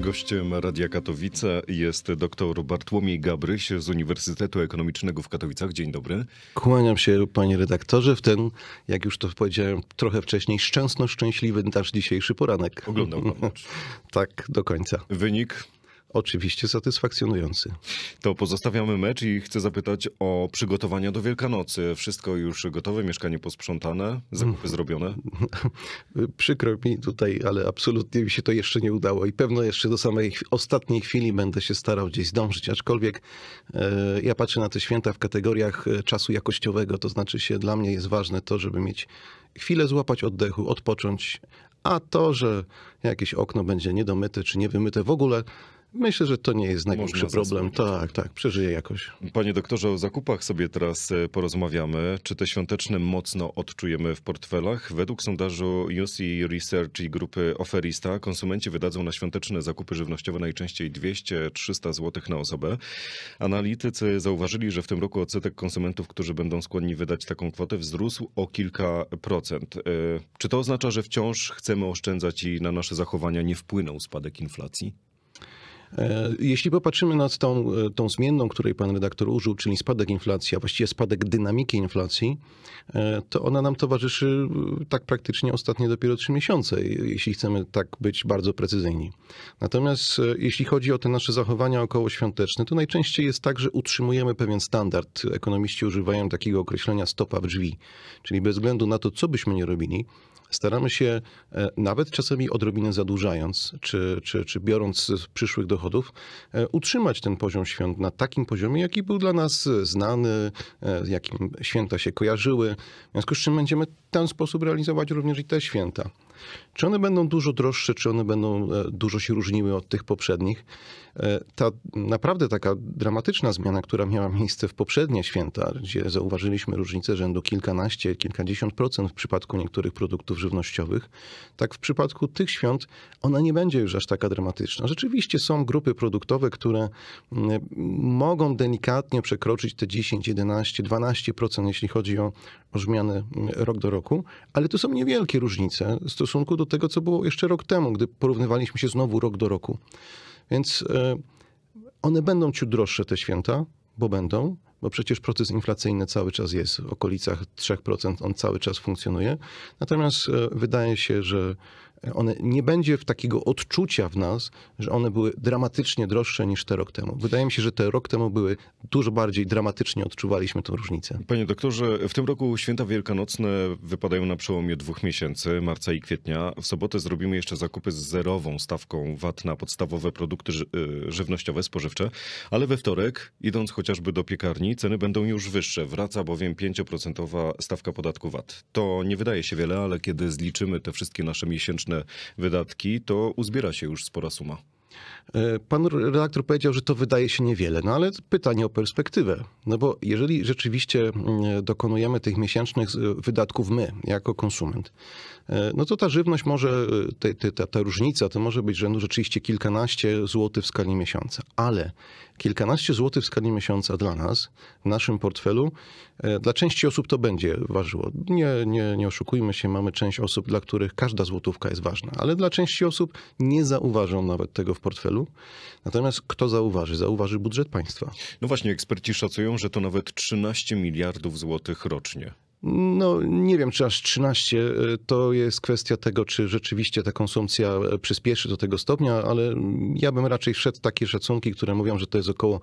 Gościem Radia Katowice jest dr Bartłomiej Gabryś z Uniwersytetu Ekonomicznego w Katowicach. Dzień dobry. Kłaniam się panie redaktorze w ten, jak już to powiedziałem trochę wcześniej, szczęsno szczęśliwy nasz dzisiejszy poranek. Oglądał pan tak, do końca. Wynik? oczywiście satysfakcjonujący. To pozostawiamy mecz i chcę zapytać o przygotowania do Wielkanocy. Wszystko już gotowe, mieszkanie posprzątane, zakupy mm. zrobione? Przykro mi tutaj, ale absolutnie mi się to jeszcze nie udało i pewno jeszcze do samej ostatniej chwili będę się starał gdzieś zdążyć, aczkolwiek e, ja patrzę na te święta w kategoriach e, czasu jakościowego, to znaczy się dla mnie jest ważne to, żeby mieć chwilę złapać oddechu, odpocząć, a to, że jakieś okno będzie niedomyte czy niewymyte w ogóle, Myślę, że to nie jest największy problem. Tak, tak, przeżyję jakoś. Panie doktorze, o zakupach sobie teraz e, porozmawiamy. Czy te świąteczne mocno odczujemy w portfelach? Według sondażu UC Research i grupy Oferista konsumenci wydadzą na świąteczne zakupy żywnościowe najczęściej 200-300 zł na osobę. Analitycy zauważyli, że w tym roku odsetek konsumentów, którzy będą skłonni wydać taką kwotę, wzrósł o kilka procent. E, czy to oznacza, że wciąż chcemy oszczędzać i na nasze zachowania nie wpłynął spadek inflacji? E, jeśli popatrzymy na tą, e, tą zmienną, której pan redaktor użył, czyli spadek inflacji, a właściwie spadek dynamiki inflacji, e, to ona nam towarzyszy tak praktycznie ostatnie dopiero trzy miesiące, jeśli chcemy tak być bardzo precyzyjni. Natomiast jeśli chodzi o te nasze zachowania okołoświąteczne, to najczęściej jest tak, że utrzymujemy pewien standard. Ekonomiści używają takiego określenia stopa w drzwi, czyli bez względu na to, co byśmy nie robili, staramy się, e, nawet czasami odrobinę zadłużając, czy, czy, czy biorąc z przyszłych dochodów, e, utrzymać ten poziom świąt na takim poziomie, jaki był dla nas znany, z e, jakim święta się kojarzyły. W związku z czym będziemy w ten sposób realizować również i te święta. Czy one będą dużo droższe, czy one będą e, dużo się różniły od tych poprzednich? E, ta naprawdę taka dramatyczna zmiana, która miała miejsce w poprzednie święta, gdzie zauważyliśmy różnicę rzędu kilkanaście, kilkadziesiąt procent w przypadku niektórych produktów żywnościowych, tak w przypadku tych świąt ona nie będzie już aż taka dramatyczna. Rzeczywiście są grupy produktowe, które mm, mogą delikatnie przekroczyć te 10, 11, 12%, jeśli chodzi o zmiany mm, rok do roku, ale to są niewielkie różnice w stosunku do tego, co było jeszcze rok temu, gdy porównywaliśmy się znowu rok do roku. Więc e, one będą ciut droższe te święta, bo będą, bo przecież proces inflacyjny cały czas jest w okolicach 3%, on cały czas funkcjonuje. Natomiast e, wydaje się, że one nie będzie w takiego odczucia w nas, że one były dramatycznie droższe niż te rok temu. Wydaje mi się, że te rok temu były dużo bardziej dramatycznie odczuwaliśmy tę różnicę. Panie doktorze, w tym roku święta wielkanocne wypadają na przełomie dwóch miesięcy, marca i kwietnia. W sobotę zrobimy jeszcze zakupy z zerową stawką VAT na podstawowe produkty y, żywnościowe, spożywcze, ale we wtorek, idąc chociażby do piekarni, ceny będą już wyższe. Wraca bowiem 5% stawka podatku VAT. To nie wydaje się wiele, ale kiedy zliczymy te wszystkie nasze miesięczne wydatki, to uzbiera się już spora suma. E, pan redaktor powiedział, że to wydaje się niewiele, no ale pytanie o perspektywę. No bo jeżeli rzeczywiście mm, dokonujemy tych miesięcznych e, wydatków my, jako konsument, e, no to ta żywność może, te, te, ta, ta różnica to może być rzędu no, rzeczywiście kilkanaście złotych w skali miesiąca, ale kilkanaście złotych w skali miesiąca dla nas, w naszym portfelu, dla części osób to będzie ważyło. Nie, nie, nie oszukujmy się, mamy część osób, dla których każda złotówka jest ważna, ale dla części osób nie zauważą nawet tego w portfelu. Natomiast kto zauważy? Zauważy budżet państwa. No właśnie, eksperci szacują, że to nawet 13 miliardów złotych rocznie. No, nie wiem, czy aż 13 to jest kwestia tego, czy rzeczywiście ta konsumpcja przyspieszy do tego stopnia, ale ja bym raczej wszedł w takie szacunki, które mówią, że to jest około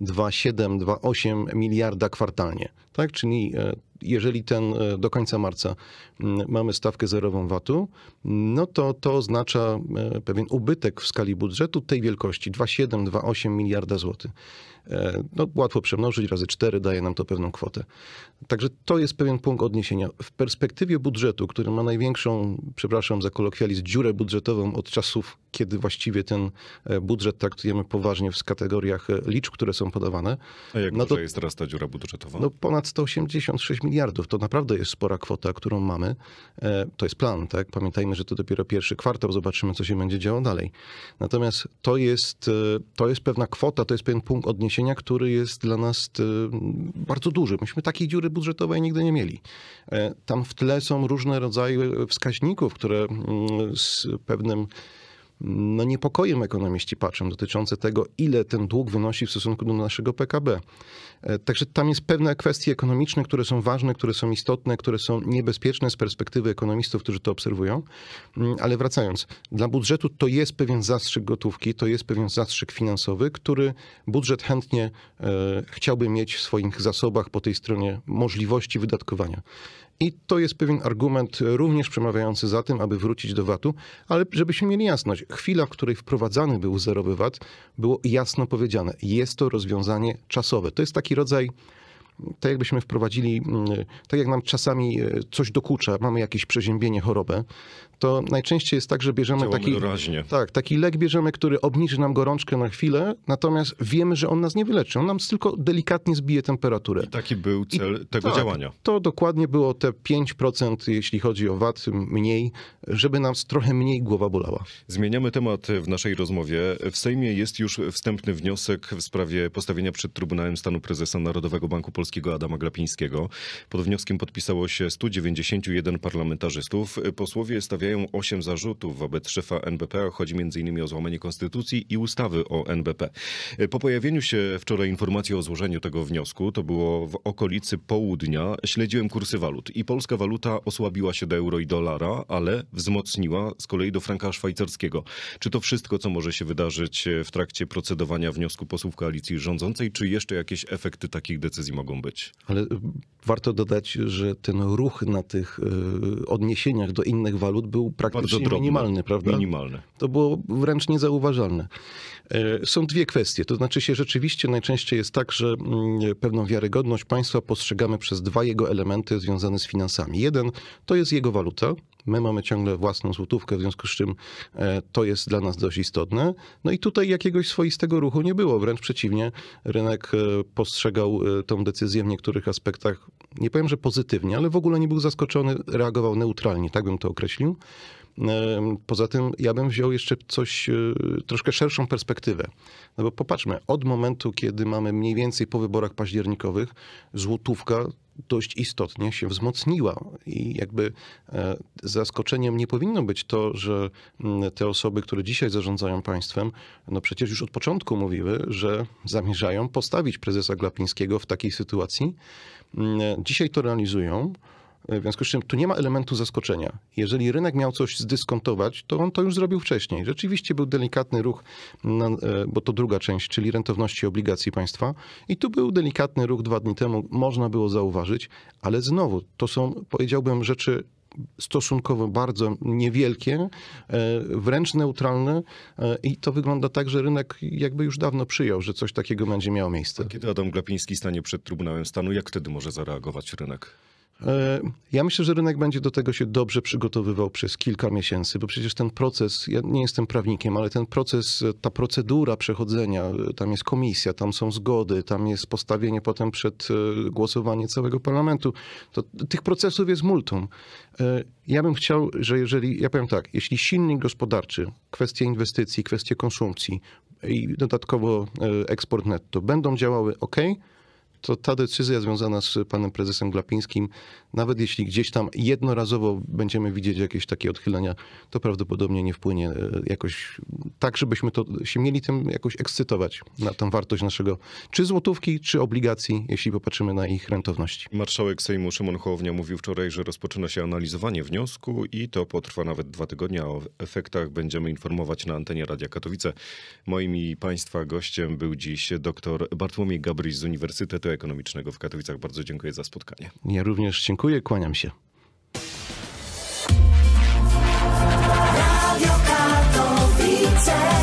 2,7-2,8 miliarda kwartalnie. Tak? Czyli e, jeżeli ten e, do końca marca mm, mamy stawkę zerową VAT-u, no to to oznacza e, pewien ubytek w skali budżetu tej wielkości 2,7-2,8 miliarda złotych. E, no, łatwo przemnożyć razy 4 daje nam to pewną kwotę. Także to jest pewien punkt odniesienia. W perspektywie budżetu, który ma największą, przepraszam za kolokwializm, dziurę budżetową od czasów, kiedy właściwie ten budżet traktujemy poważnie w kategoriach liczb, które są podawane. A jak no to jest teraz ta dziura budżetowa? No ponad 186 miliardów. To naprawdę jest spora kwota, którą mamy. E, to jest plan, tak? Pamiętajmy, że to dopiero pierwszy kwartał, zobaczymy, co się będzie działo dalej. Natomiast to jest, e, to jest pewna kwota, to jest pewien punkt odniesienia, który jest dla nas e, bardzo duży. Myśmy takiej dziury budżetowej nigdy nie mieli. Tam w tle są różne rodzaje wskaźników, które mm, z pewnym no, niepokojem ekonomiści patrzą dotyczące tego, ile ten dług wynosi w stosunku do naszego PKB. E, także tam jest pewne kwestie ekonomiczne, które są ważne, które są istotne, które są niebezpieczne z perspektywy ekonomistów, którzy to obserwują. Mm, ale wracając, dla budżetu to jest pewien zastrzyk gotówki, to jest pewien zastrzyk finansowy, który budżet chętnie e, chciałby mieć w swoich zasobach po tej stronie możliwości wydatkowania. I to jest pewien argument również przemawiający za tym, aby wrócić do VAT-u, ale żebyśmy mieli jasność. Chwila, w której wprowadzany był zerowy VAT, było jasno powiedziane. Jest to rozwiązanie czasowe. To jest taki rodzaj tak jakbyśmy wprowadzili, mm, tak jak nam czasami e, coś dokucza, mamy jakieś przeziębienie, chorobę, to najczęściej jest tak, że bierzemy taki, doraźnie. tak, taki lek, bierzemy, który obniży nam gorączkę na chwilę, natomiast wiemy, że on nas nie wyleczy. On nam tylko delikatnie zbije temperaturę. I taki był cel I tego tak, działania. To dokładnie było te 5%, jeśli chodzi o VAT, mniej, żeby nam trochę mniej głowa bolała. Zmieniamy temat w naszej rozmowie. W Sejmie jest już wstępny wniosek w sprawie postawienia przed Trybunałem Stanu Prezesa Narodowego Banku Polskiego Polskiego Adama Glapińskiego. Pod wnioskiem podpisało się 191 parlamentarzystów. Posłowie stawiają 8 zarzutów wobec szefa NBP. Chodzi m.in. o złamanie konstytucji i ustawy o NBP. Po pojawieniu się wczoraj informacji o złożeniu tego wniosku, to było w okolicy południa, śledziłem kursy walut i polska waluta osłabiła się do euro i dolara, ale wzmocniła z kolei do franka szwajcarskiego. Czy to wszystko, co może się wydarzyć w trakcie procedowania wniosku posłów koalicji rządzącej, czy jeszcze jakieś efekty takich decyzji mogą być. Ale y, warto dodać, że ten ruch na tych y, odniesieniach do innych walut był praktycznie drobny, minimalny, prawda? Minimalny. To było wręcz niezauważalne. E, są dwie kwestie. To znaczy się rzeczywiście najczęściej jest tak, że mm, pewną wiarygodność państwa postrzegamy przez dwa jego elementy związane z finansami. Jeden to jest jego waluta, My mamy ciągle własną złotówkę, w związku z czym e, to jest dla nas dość istotne. No i tutaj jakiegoś swoistego ruchu nie było, wręcz przeciwnie. Rynek e, postrzegał e, tą decyzję w niektórych aspektach, nie powiem, że pozytywnie, ale w ogóle nie był zaskoczony, reagował neutralnie, tak bym to określił. Poza tym ja bym wziął jeszcze coś, troszkę szerszą perspektywę. No bo popatrzmy, od momentu, kiedy mamy mniej więcej po wyborach październikowych, złotówka dość istotnie się wzmocniła. I jakby e, zaskoczeniem nie powinno być to, że mm, te osoby, które dzisiaj zarządzają państwem, no przecież już od początku mówiły, że zamierzają postawić prezesa Glapińskiego w takiej sytuacji. Mm, dzisiaj to realizują. W związku z czym tu nie ma elementu zaskoczenia. Jeżeli rynek miał coś zdyskontować, to on to już zrobił wcześniej. Rzeczywiście był delikatny ruch, e, bo to druga część, czyli rentowności obligacji państwa. I tu był delikatny ruch dwa dni temu, można było zauważyć, ale znowu to są, powiedziałbym, rzeczy stosunkowo bardzo niewielkie, e, wręcz neutralne e, i to wygląda tak, że rynek jakby już dawno przyjął, że coś takiego będzie miało miejsce. A kiedy Adam Glapiński stanie przed Trybunałem Stanu, jak wtedy może zareagować rynek? E, ja myślę, że rynek będzie do tego się dobrze przygotowywał przez kilka miesięcy, bo przecież ten proces, ja nie jestem prawnikiem, ale ten proces, e, ta procedura przechodzenia, e, tam jest komisja, tam są zgody, tam jest postawienie potem przed głosowanie całego parlamentu, to tych procesów jest multum. Ja bym chciał, że jeżeli, ja powiem tak, jeśli silnik gospodarczy, kwestie inwestycji, kwestie konsumpcji i dodatkowo eksport netto będą działały ok, to ta decyzja związana z panem prezesem Glapińskim, nawet jeśli gdzieś tam jednorazowo będziemy widzieć jakieś takie odchylenia, to prawdopodobnie nie wpłynie e, jakoś tak, żebyśmy to się mieli tym jakoś ekscytować na tą wartość naszego czy złotówki, czy obligacji, jeśli popatrzymy na ich rentowność. Marszałek Sejmu Szymon Hołownia mówił wczoraj, że rozpoczyna się analizowanie wniosku i to potrwa nawet dwa tygodnie, a o efektach będziemy informować na antenie Radia Katowice. Moim i Państwa gościem był dziś dr Bartłomiej Gabryś z Uniwersytetu Ekonomicznego w Katowicach. Bardzo dziękuję za spotkanie. Ja również dziękuję, kłaniam się. Radio Katowice.